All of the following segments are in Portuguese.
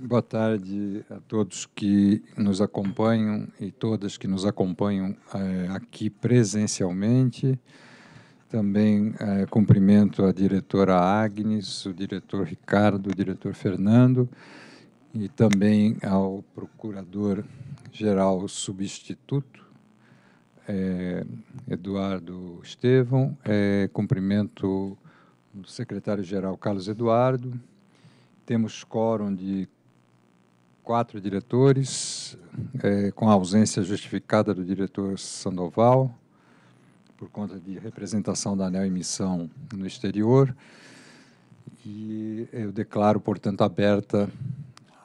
Boa tarde a todos que nos acompanham e todas que nos acompanham é, aqui presencialmente. Também é, cumprimento a diretora Agnes, o diretor Ricardo, o diretor Fernando e também ao procurador-geral substituto, é, Eduardo Estevão. cumprimento o secretário-geral Carlos Eduardo. Temos quórum de quatro diretores, é, com a ausência justificada do diretor Sandoval, por conta de representação da ANEL emissão no exterior. E eu declaro, portanto, aberta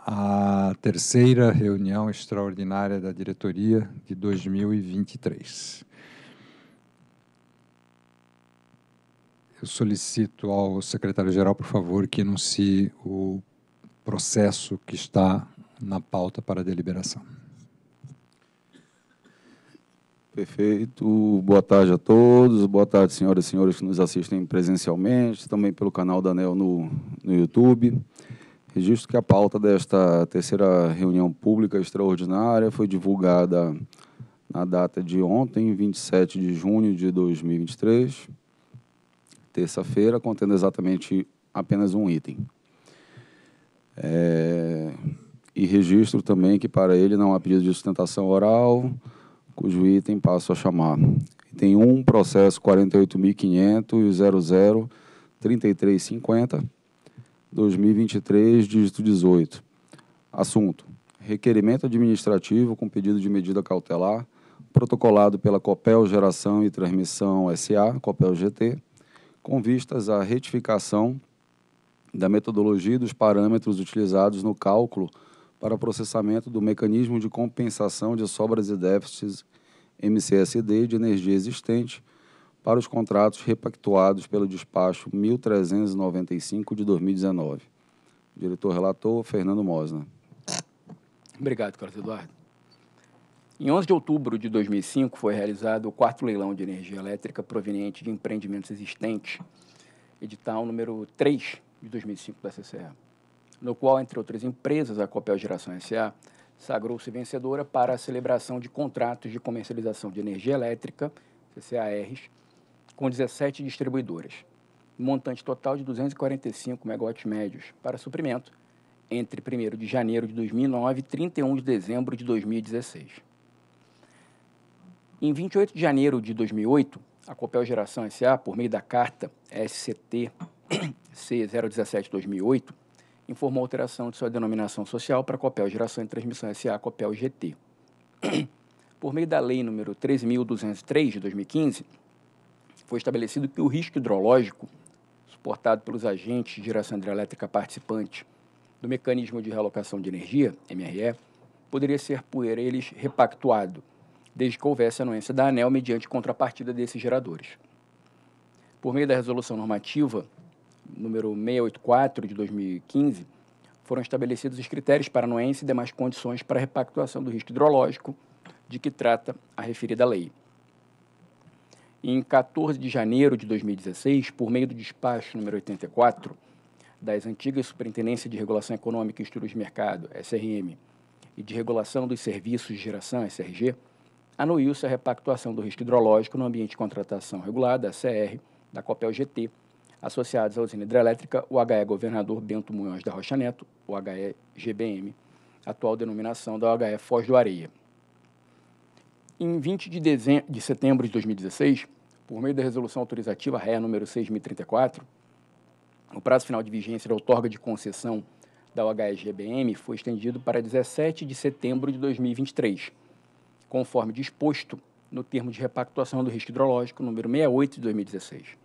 a terceira reunião extraordinária da diretoria de 2023. Eu solicito ao secretário-geral, por favor, que anuncie o processo que está na pauta para a deliberação. Perfeito. Boa tarde a todos. Boa tarde, senhoras e senhores que nos assistem presencialmente, também pelo canal da ANEL no, no YouTube. Registro que a pauta desta terceira reunião pública extraordinária foi divulgada na data de ontem, 27 de junho de 2023, terça-feira, contendo exatamente apenas um item. É, e registro também que para ele não há pedido de sustentação oral, cujo item passo a chamar. tem um processo 48.500 3350 2023, dígito 18. Assunto: requerimento administrativo com pedido de medida cautelar protocolado pela Copel Geração e Transmissão SA, Copel GT, com vistas à retificação da metodologia e dos parâmetros utilizados no cálculo para processamento do mecanismo de compensação de sobras e déficits MCSD de energia existente para os contratos repactuados pelo despacho 1395 de 2019. Diretor relator Fernando Mosna. Obrigado, Carlos Eduardo. Em 11 de outubro de 2005 foi realizado o quarto leilão de energia elétrica proveniente de empreendimentos existentes, edital número 3 de 2005 da CCE no qual, entre outras empresas, a Copel Geração SA sagrou-se vencedora para a celebração de contratos de comercialização de energia elétrica, CCARs, com 17 distribuidoras, montante total de 245 megawatts médios para suprimento entre 1 de janeiro de 2009 e 31 de dezembro de 2016. Em 28 de janeiro de 2008, a Copel Geração SA, por meio da carta SCT C017-2008, informou a alteração de sua denominação social para Copel Geração e Transmissão SA Copel GT. Por meio da Lei nº 13.203 de 2015, foi estabelecido que o risco hidrológico suportado pelos agentes de geração hidrelétrica participante do Mecanismo de Realocação de Energia, MRE, poderia ser por eles repactuado, desde que houvesse anuência da ANEL mediante contrapartida desses geradores. Por meio da resolução normativa número 684 de 2015, foram estabelecidos os critérios para anuência e demais condições para a repactuação do risco hidrológico de que trata a referida lei. Em 14 de janeiro de 2016, por meio do despacho número 84 das antigas Superintendência de Regulação Econômica e Estudos de Mercado, SRM, e de Regulação dos Serviços de Geração, SRG, anuiu-se a repactuação do risco hidrológico no ambiente de contratação regulada, (CR) da COPEL GT, associados à usina hidrelétrica, o HE Governador Bento Munhoz da Rocha Neto, o HE GBM, atual denominação da HE Foz do Areia. Em 20 de, dezembro, de setembro de 2016, por meio da resolução autorizativa RE número 6034, o prazo final de vigência da outorga de concessão da GBM foi estendido para 17 de setembro de 2023, conforme disposto no termo de repactuação do risco hidrológico número 68 de 2016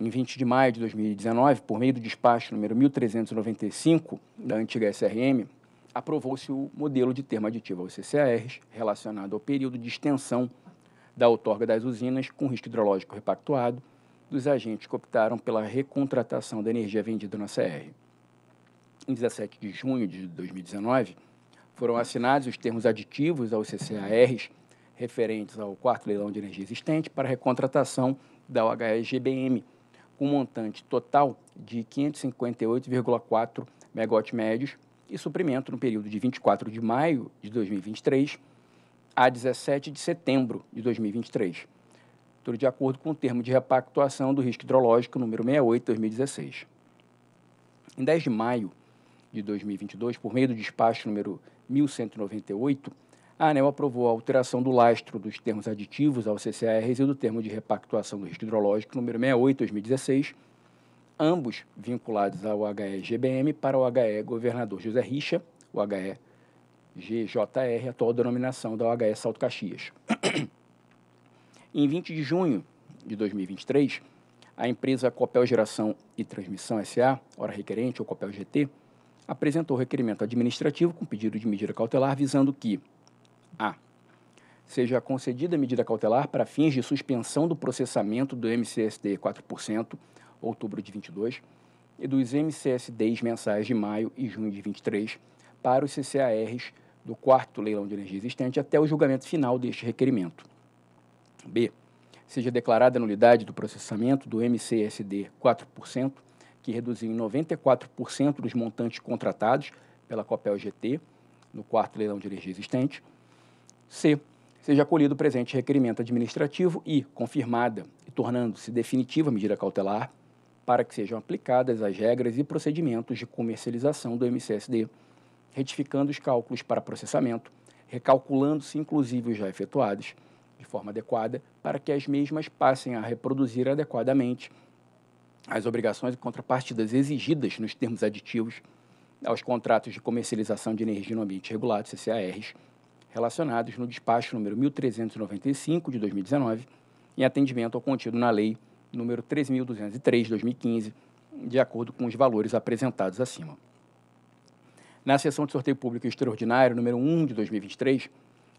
em 20 de maio de 2019, por meio do despacho número 1395 da antiga SRM, aprovou-se o modelo de termo aditivo aos CCARs relacionado ao período de extensão da outorga das usinas com risco hidrológico repactuado dos agentes que optaram pela recontratação da energia vendida na CR. Em 17 de junho de 2019, foram assinados os termos aditivos aos CCARs referentes ao quarto leilão de energia existente para recontratação da UHSGBM, com um montante total de 558,4 megawatts médios e suprimento no período de 24 de maio de 2023 a 17 de setembro de 2023, tudo de acordo com o termo de repactuação do risco hidrológico número 68/2016. Em 10 de maio de 2022, por meio do despacho número 1198, a ANEL aprovou a alteração do lastro dos termos aditivos ao CCARs e do termo de repactuação do risco hidrológico número 68-2016, ambos vinculados ao HE-GBM para o HE Governador José Richa, o HE GJR, atual denominação da OHE Salto Caxias. em 20 de junho de 2023, a empresa Copel Geração e Transmissão SA, hora requerente ou Copel GT, apresentou requerimento administrativo com pedido de medida cautelar visando que a. Seja concedida medida cautelar para fins de suspensão do processamento do MCSD 4%, outubro de 22, e dos MCSDs mensais de maio e junho de 23, para os CCARs do quarto leilão de energia existente até o julgamento final deste requerimento. B. Seja declarada a nulidade do processamento do MCSD 4%, que reduziu em 94% dos montantes contratados pela Copel GT no quarto leilão de energia existente, C. Seja acolhido o presente requerimento administrativo e confirmada e tornando-se definitiva a medida cautelar para que sejam aplicadas as regras e procedimentos de comercialização do MCSD, retificando os cálculos para processamento, recalculando-se inclusive os já efetuados de forma adequada para que as mesmas passem a reproduzir adequadamente as obrigações e contrapartidas exigidas nos termos aditivos aos contratos de comercialização de energia no ambiente regulado, CCARs, relacionados no despacho número 1395 de 2019, em atendimento ao contido na lei número 3.203 de 2015, de acordo com os valores apresentados acima. Na sessão de sorteio público extraordinário número 1 de 2023,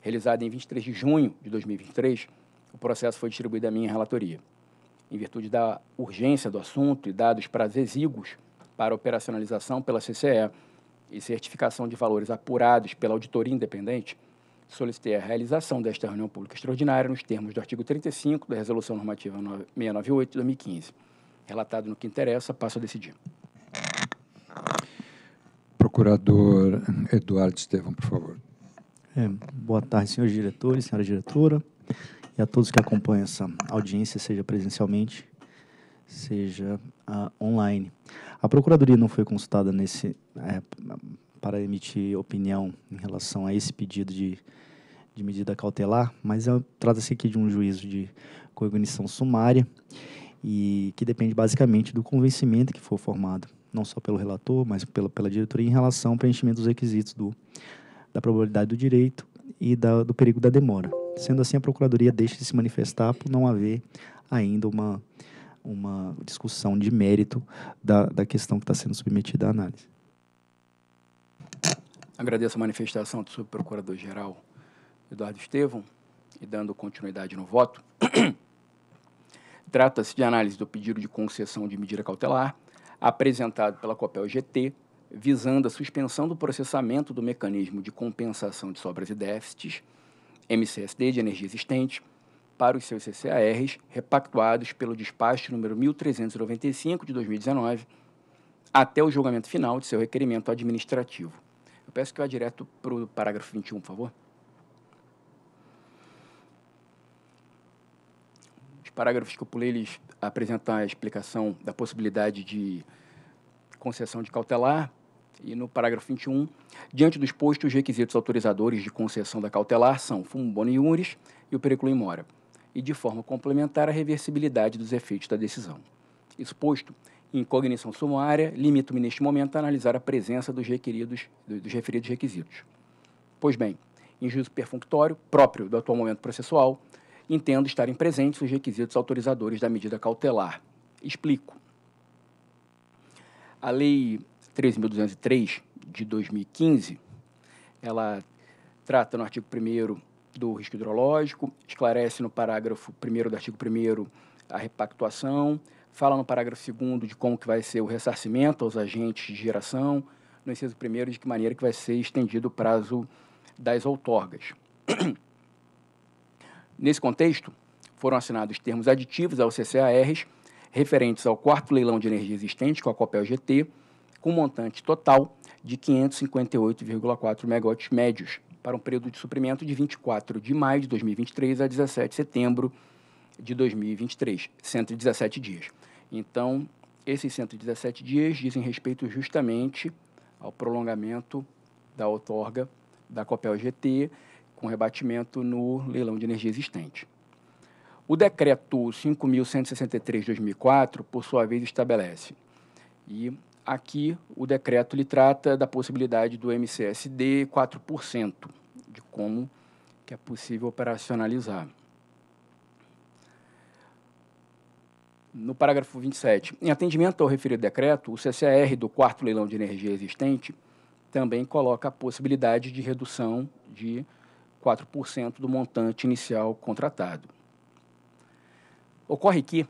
realizada em 23 de junho de 2023, o processo foi distribuído à minha relatoria. Em virtude da urgência do assunto e dados prazos exíguos para operacionalização pela CCE e certificação de valores apurados pela auditoria independente, solicitei a realização desta reunião pública extraordinária nos termos do artigo 35 da Resolução Normativa 698 de 2015. Relatado no que interessa, passo a decidir. Procurador Eduardo Estevam, por favor. É, boa tarde, senhores diretores, senhora diretora, e a todos que acompanham essa audiência, seja presencialmente, seja uh, online. A Procuradoria não foi consultada nesse, é, para emitir opinião em relação a esse pedido de, de medida cautelar, mas trata-se aqui de um juízo de cognição sumária e que depende basicamente do convencimento que for formado, não só pelo relator, mas pela, pela diretoria em relação ao preenchimento dos requisitos do, da probabilidade do direito e da, do perigo da demora. Sendo assim, a Procuradoria deixa de se manifestar por não haver ainda uma, uma discussão de mérito da, da questão que está sendo submetida à análise. Agradeço a manifestação do subprocurador-geral Eduardo Estevam e dando continuidade no voto. Trata-se de análise do pedido de concessão de medida cautelar apresentado pela Copel GT, visando a suspensão do processamento do mecanismo de compensação de sobras e déficits, MCSD de energia existente, para os seus CCARs repactuados pelo despacho número 1395 de 2019 até o julgamento final de seu requerimento administrativo eu peço que vá direto para o parágrafo 21, por favor. Os parágrafos que eu pulei, eles apresentam a explicação da possibilidade de concessão de cautelar. E no parágrafo 21, diante dos postos, os requisitos autorizadores de concessão da cautelar são fumo boniúris e o periculum mora, e de forma complementar a reversibilidade dos efeitos da decisão. Exposto, em cognição sumária, limito-me neste momento a analisar a presença dos, requeridos, dos referidos requisitos. Pois bem, em juízo perfunctório, próprio do atual momento processual, entendo estarem presentes os requisitos autorizadores da medida cautelar. Explico. A Lei 13.203, de 2015, ela trata no artigo 1 do risco hidrológico, esclarece no parágrafo 1 do artigo 1 a repactuação, fala no parágrafo 2 de como que vai ser o ressarcimento aos agentes de geração, no inciso 1 de que maneira que vai ser estendido o prazo das outorgas. Nesse contexto, foram assinados termos aditivos ao CCARs referentes ao quarto leilão de energia existente com a Copel GT, com um montante total de 558,4 megawatts médios, para um período de suprimento de 24 de maio de 2023 a 17 de setembro de de 2023, 117 dias. Então, esses 117 dias dizem respeito justamente ao prolongamento da outorga da Copel GT com rebatimento no leilão de energia existente. O decreto 5.163 de 2004, por sua vez, estabelece, e aqui o decreto lhe trata da possibilidade do MCSD 4%, de como que é possível operacionalizar. no parágrafo 27, em atendimento ao referido decreto, o CCR do quarto leilão de energia existente também coloca a possibilidade de redução de 4% do montante inicial contratado. Ocorre que,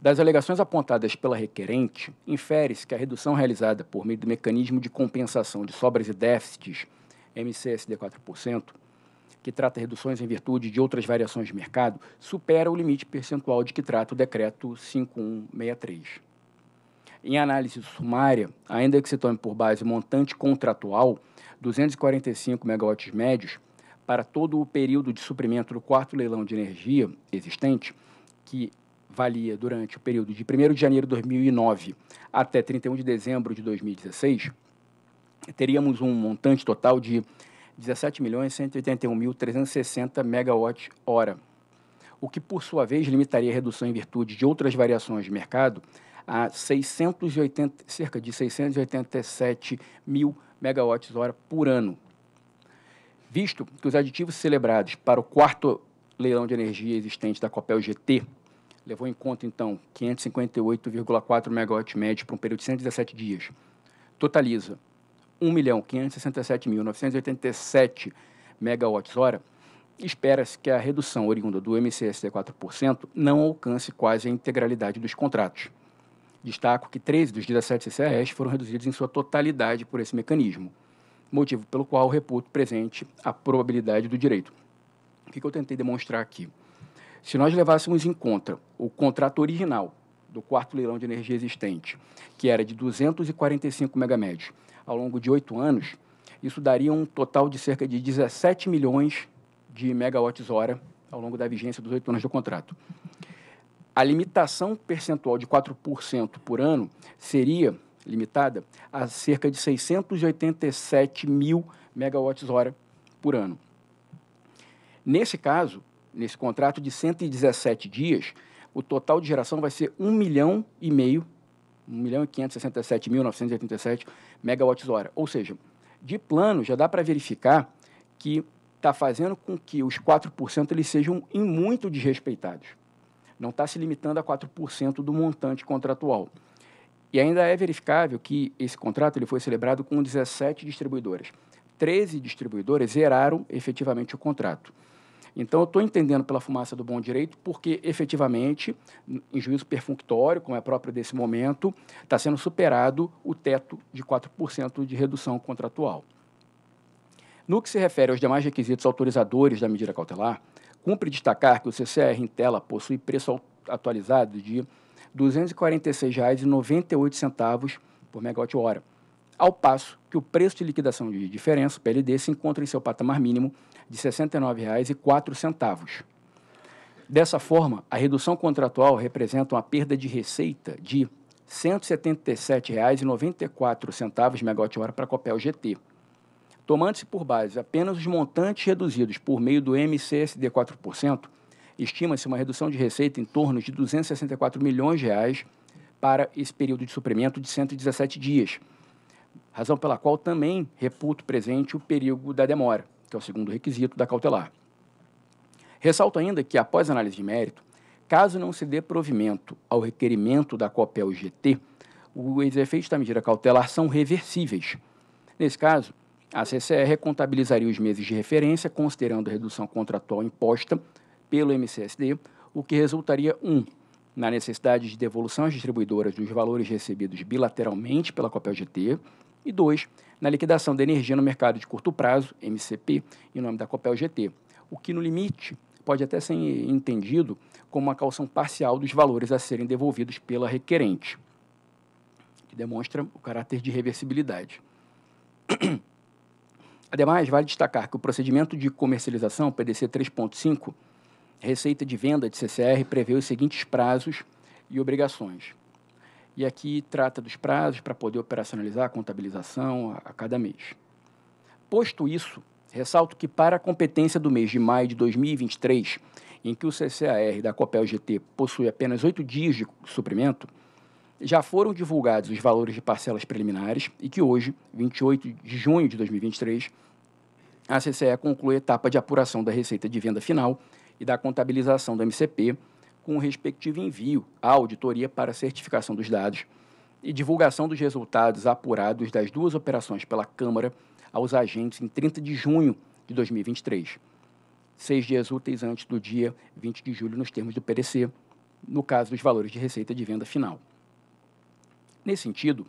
das alegações apontadas pela requerente, infere-se que a redução realizada por meio do mecanismo de compensação de sobras e déficits, MCSD 4%, que trata reduções em virtude de outras variações de mercado, supera o limite percentual de que trata o decreto 5163. Em análise sumária, ainda que se tome por base o montante contratual, 245 megawatts médios, para todo o período de suprimento do quarto leilão de energia existente, que valia durante o período de 1 de janeiro de 2009 até 31 de dezembro de 2016, teríamos um montante total de 17 milhões 181 mil 360 megawatt-hora, o que, por sua vez, limitaria a redução em virtude de outras variações de mercado a 680, cerca de 687 mil megawatts-hora por ano. Visto que os aditivos celebrados para o quarto leilão de energia existente da Copel GT levou em conta, então, 558,4 megawatts médio para um período de 117 dias, totaliza 1.567.987 megawatts-hora, espera-se que a redução oriunda do MCSD 4% não alcance quase a integralidade dos contratos. Destaco que 13 dos 17 CCRs foram reduzidos em sua totalidade por esse mecanismo, motivo pelo qual reputo presente a probabilidade do direito. O que eu tentei demonstrar aqui? Se nós levássemos em conta o contrato original do quarto leilão de energia existente, que era de 245 megamédios, ao longo de oito anos, isso daria um total de cerca de 17 milhões de megawatts hora ao longo da vigência dos oito anos do contrato. A limitação percentual de 4% por ano seria limitada a cerca de 687 mil megawatts hora por ano. Nesse caso, nesse contrato de 117 dias, o total de geração vai ser 1 milhão e meio 1.567.987 megawatts-hora. Ou seja, de plano, já dá para verificar que está fazendo com que os 4% eles sejam em muito desrespeitados. Não está se limitando a 4% do montante contratual. E ainda é verificável que esse contrato ele foi celebrado com 17 distribuidoras. 13 distribuidoras zeraram efetivamente o contrato. Então, eu estou entendendo pela fumaça do bom direito, porque efetivamente, em juízo perfunctório, como é próprio desse momento, está sendo superado o teto de 4% de redução contratual. No que se refere aos demais requisitos autorizadores da medida cautelar, cumpre destacar que o CCR em tela possui preço atualizado de R$ 246,98 por megawatt-hora, ao passo que o preço de liquidação de diferença, PLD, se encontra em seu patamar mínimo de R$ 69,04. Dessa forma, a redução contratual representa uma perda de receita de R$ 177,94 megawatt-hora para a Copel GT. Tomando-se por base apenas os montantes reduzidos por meio do MCSD 4%, estima-se uma redução de receita em torno de R$ 264 milhões reais para esse período de suprimento de 117 dias, razão pela qual também reputo presente o perigo da demora, que é o segundo requisito da cautelar. Ressalto ainda que, após análise de mérito, caso não se dê provimento ao requerimento da COPEL GT, os efeitos da medida cautelar são reversíveis. Nesse caso, a CCR contabilizaria os meses de referência, considerando a redução contratual imposta pelo MCSD, o que resultaria, um, na necessidade de devolução às distribuidoras dos valores recebidos bilateralmente pela COPEL GT, e 2. Na liquidação da energia no mercado de curto prazo, MCP, em nome da Copel GT, o que no limite pode até ser entendido como uma calção parcial dos valores a serem devolvidos pela requerente, que demonstra o caráter de reversibilidade. Ademais, vale destacar que o procedimento de comercialização PDC 3.5, receita de venda de CCR, prevê os seguintes prazos e obrigações e aqui trata dos prazos para poder operacionalizar a contabilização a, a cada mês. Posto isso, ressalto que para a competência do mês de maio de 2023, em que o CCAR da Copel GT possui apenas oito dias de suprimento, já foram divulgados os valores de parcelas preliminares e que hoje, 28 de junho de 2023, a CCE conclui a etapa de apuração da receita de venda final e da contabilização do MCP com o respectivo envio à auditoria para certificação dos dados e divulgação dos resultados apurados das duas operações pela Câmara aos agentes em 30 de junho de 2023, seis dias úteis antes do dia 20 de julho, nos termos do PDC, no caso dos valores de receita de venda final. Nesse sentido,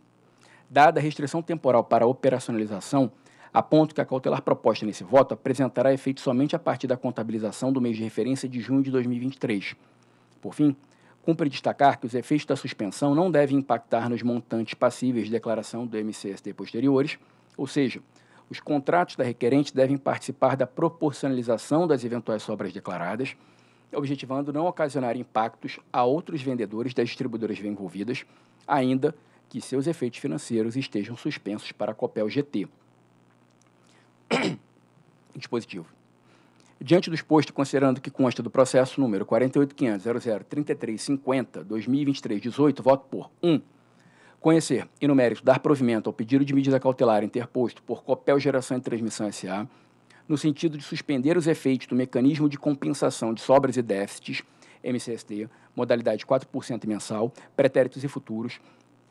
dada a restrição temporal para a operacionalização, aponto que a cautelar proposta nesse voto apresentará efeito somente a partir da contabilização do mês de referência de junho de 2023 por fim, cumpre destacar que os efeitos da suspensão não devem impactar nos montantes passíveis de declaração do MCST posteriores, ou seja, os contratos da requerente devem participar da proporcionalização das eventuais sobras declaradas, objetivando não ocasionar impactos a outros vendedores das distribuidoras envolvidas, ainda que seus efeitos financeiros estejam suspensos para a COPEL GT. Dispositivo. Diante do exposto, considerando que consta do processo número 48.500.00.3350.2023.18, voto por 1. Um, conhecer e, no mérito, dar provimento ao pedido de medida cautelar interposto por Copel Geração e Transmissão S.A., no sentido de suspender os efeitos do mecanismo de compensação de sobras e déficits, MCSD, modalidade 4% mensal, pretéritos e futuros,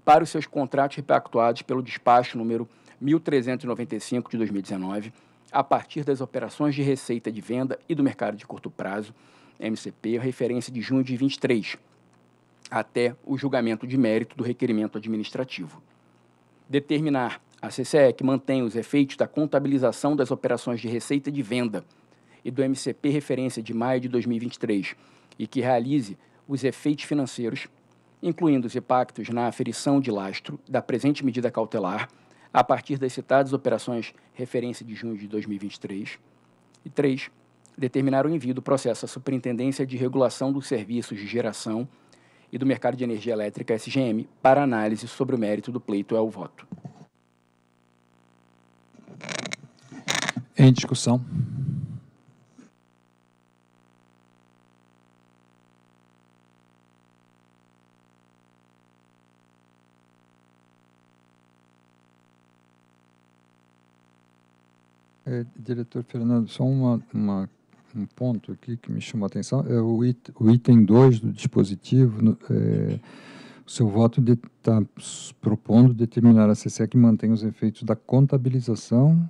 para os seus contratos repactuados pelo despacho número 1395 de 2019, a partir das operações de receita de venda e do mercado de curto prazo, MCP, referência de junho de 23, até o julgamento de mérito do requerimento administrativo. Determinar a CCE que mantém os efeitos da contabilização das operações de receita de venda e do MCP referência de maio de 2023 e que realize os efeitos financeiros, incluindo os impactos na aferição de lastro da presente medida cautelar a partir das citadas operações referência de junho de 2023. E três, Determinar o envio do processo à Superintendência de Regulação dos Serviços de Geração e do Mercado de Energia Elétrica, SGM, para análise sobre o mérito do pleito ao é voto. Em discussão. É, diretor Fernando, só uma, uma, um ponto aqui que me chamou a atenção. É o, it, o item 2 do dispositivo. No, é, o seu voto está propondo determinar a CCE que mantém os efeitos da contabilização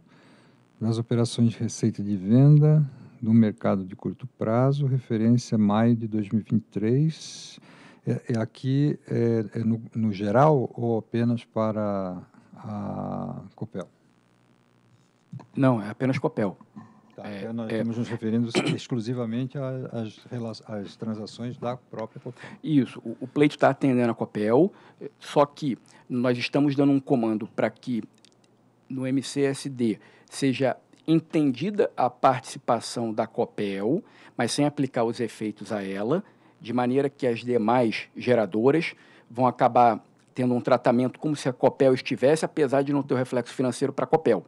das operações de receita de venda no mercado de curto prazo, referência maio de 2023. É, é aqui é, é no, no, geral ou apenas para a Copel? Não, é apenas Copel. Tá, é, é nós é, estamos nos referindo exclusivamente às, às, transações da própria Copel. Isso, o, o pleito está atendendo a Copel, só que nós estamos dando um comando para que no MCSD seja entendida a participação da Copel, mas sem aplicar os efeitos a ela, de maneira que as demais geradoras vão acabar tendo um tratamento como se a Copel estivesse, apesar de não ter o reflexo financeiro para a Copel.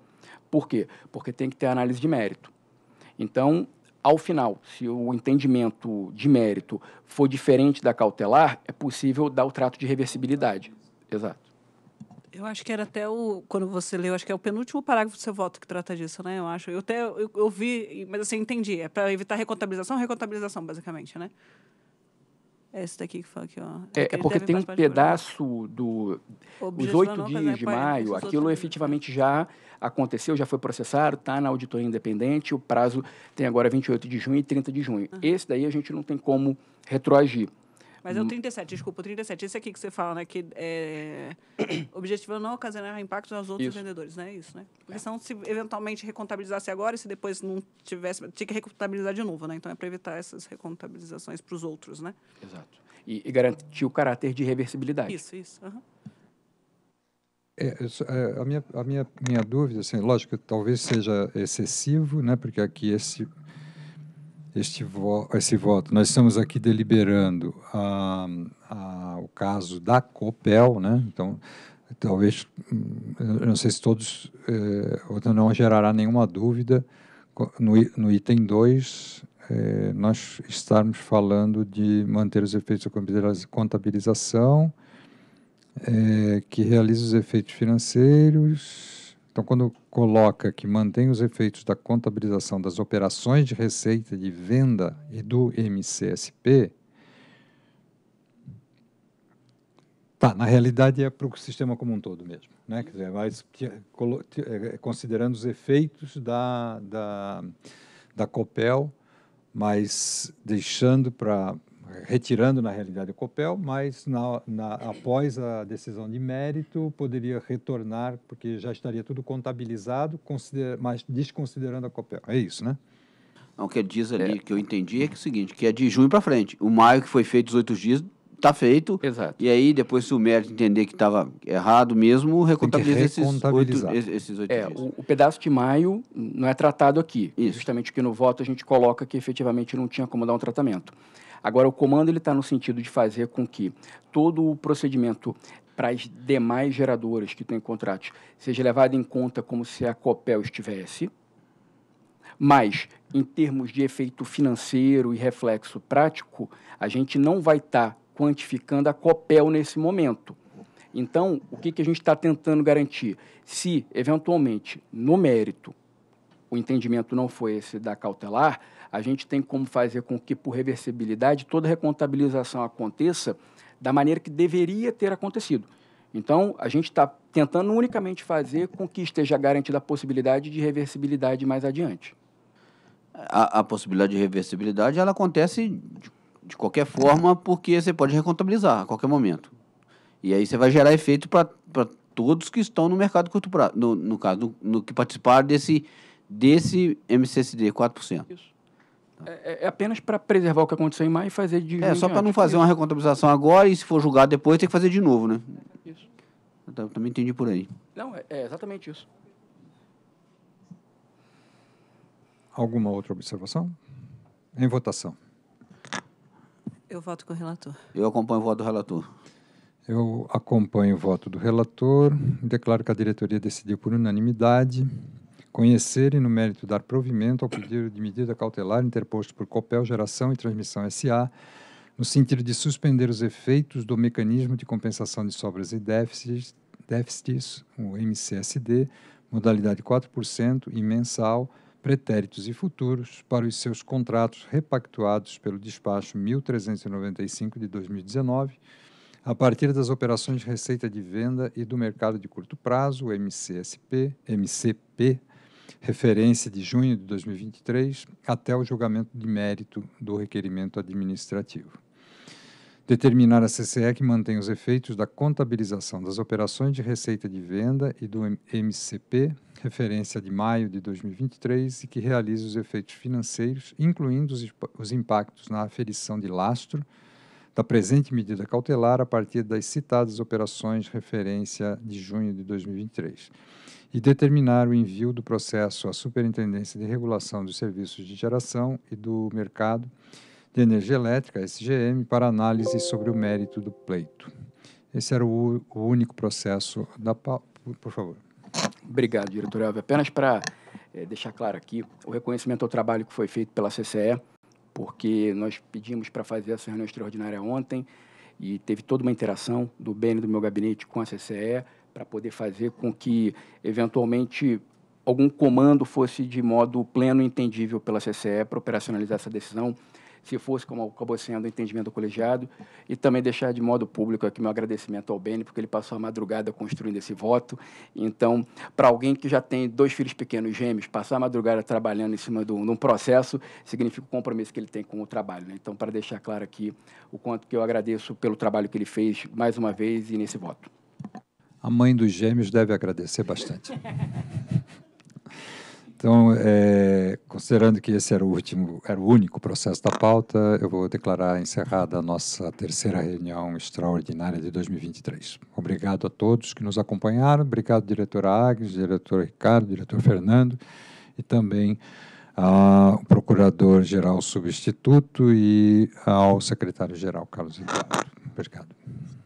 Por quê? Porque tem que ter análise de mérito. Então, ao final, se o entendimento de mérito for diferente da cautelar, é possível dar o trato de reversibilidade. Exato. Eu acho que era até o. Quando você leu, acho que é o penúltimo parágrafo do seu voto que trata disso, né? Eu acho. Eu até eu, eu vi, mas assim, entendi. É para evitar recontabilização, recontabilização, basicamente, né? É esse daqui que foi aqui, ó. É, é porque tem um pedaço do. Os oito dias de maio, aquilo efetivamente dias. já aconteceu, já foi processado, está na auditoria independente, o prazo tem agora 28 de junho e 30 de junho. Uhum. Esse daí a gente não tem como retroagir. Mas é o 37, hum. desculpa, o 37. Esse aqui que você fala, né? Que é objetivo é não ocasionar impactos aos outros isso. vendedores, né? Isso, né? Porque é. senão, se eventualmente recontabilizasse agora e se depois não tivesse, tinha que recontabilizar de novo, né? Então é para evitar essas recontabilizações para os outros, né? Exato. E, e, garantir o caráter de reversibilidade. Isso, isso. Uhum. É, a minha, a minha, minha dúvida, assim, lógico, talvez seja excessivo, né, porque aqui esse este vo esse voto. Nós estamos aqui deliberando a, ah, a, ah, o caso da COPEL, né? Então, talvez, hum, não sei se todos, eh, não gerará nenhuma dúvida, no, no item 2, eh, nós estarmos falando de manter os efeitos da contabilização, eh, que realiza os efeitos financeiros, então, quando coloca que mantém os efeitos da contabilização das operações de receita de venda e do MCSP, Tá, na realidade é para o sistema como um todo mesmo, né? Quer dizer, mas é, é, considerando os efeitos da, da, da COPEL, mas deixando para retirando na realidade o COPEL, mas na, na, após a decisão de mérito poderia retornar, porque já estaria tudo contabilizado, mas desconsiderando a COPEL. É isso, né? Não, o que diz ali, é. que eu entendi, é, que é o seguinte, que é de junho para frente. O maio que foi feito 18 dias, está feito. Exato. E aí, depois, se o mérito entender que estava errado mesmo, recontabiliza esses oito, esses é, o, o, pedaço de maio não é tratado aqui. Isso. Justamente que no voto a gente coloca que efetivamente não tinha como dar um tratamento. Agora, o comando ele está no sentido de fazer com que todo o procedimento para as demais geradoras que têm contratos seja levado em conta como se a COPEL estivesse, mas em termos de efeito financeiro e reflexo prático, a gente não vai estar tá quantificando a COPEL nesse momento. Então, o que, que a gente está tentando garantir? Se, eventualmente, no mérito, o entendimento não foi esse da cautelar, a gente tem como fazer com que, por reversibilidade, toda recontabilização aconteça da maneira que deveria ter acontecido. Então, a gente está tentando unicamente fazer com que esteja garantida a possibilidade de reversibilidade mais adiante. A, a possibilidade de reversibilidade ela acontece de, de qualquer forma, porque você pode recontabilizar a qualquer momento. E aí você vai gerar efeito para todos que estão no mercado curto prazo, no, no caso, no, no que participaram desse, desse MCSD 4%. Isso. É, é, é apenas para preservar o que aconteceu em maio e fazer de. É, só para não fazer uma recontabilização agora e se for julgado depois, tem que fazer de novo, né? Isso. Eu também entendi por aí. Não, é, é exatamente isso. Alguma outra observação? Em votação. Eu voto com o relator. Eu acompanho o voto do relator. Eu acompanho o voto do relator. Declaro que a diretoria decidiu por unanimidade Conhecer e, no mérito, dar provimento ao pedido de medida cautelar interposto por Copel Geração e Transmissão S.A., no sentido de suspender os efeitos do mecanismo de compensação de sobras e déficits, déficits o MCSD, modalidade 4% e mensal, pretéritos e futuros, para os seus contratos repactuados pelo despacho 1395 de 2019, a partir das operações de receita de venda e do mercado de curto prazo, MCSP, MCP, referência de junho de 2023 até o julgamento de mérito do requerimento administrativo. Determinar a CCE que mantém os efeitos da contabilização das operações de receita de venda e do MCP, referência de maio de 2023, e que realize os efeitos financeiros, incluindo os impactos na aferição de lastro da presente medida cautelar a partir das citadas operações referência de junho de 2023 e determinar o envio do processo à Superintendência de Regulação dos Serviços de Geração e do Mercado de Energia Elétrica, SGM, para análise sobre o mérito do pleito. Esse era o, o único processo da Por favor. Obrigado, diretor Elvio. Apenas para é, deixar claro aqui o reconhecimento ao trabalho que foi feito pela CCE, porque nós pedimos para fazer essa reunião extraordinária ontem e teve toda uma interação do BN do meu gabinete com a CCE, para poder fazer com que, eventualmente, algum comando fosse de modo pleno entendível pela CCE para operacionalizar essa decisão, se fosse como acabou sendo o entendimento do colegiado, e também deixar de modo público aqui meu agradecimento ao Beni, porque ele passou a madrugada construindo esse voto. Então, para alguém que já tem dois filhos pequenos gêmeos, passar a madrugada trabalhando em cima de um processo significa o compromisso que ele tem com o trabalho. Né? Então, para deixar claro aqui o quanto que eu agradeço pelo trabalho que ele fez mais uma vez e nesse voto a mãe dos gêmeos deve agradecer bastante. Então, é, considerando que esse era o último, era o único processo da pauta, eu vou declarar encerrada a nossa terceira reunião extraordinária de 2023. Obrigado a todos que nos acompanharam, obrigado diretor Agnes, diretor Ricardo, diretor Fernando e também ao procurador-geral substituto e ao secretário-geral Carlos Eduardo. Obrigado.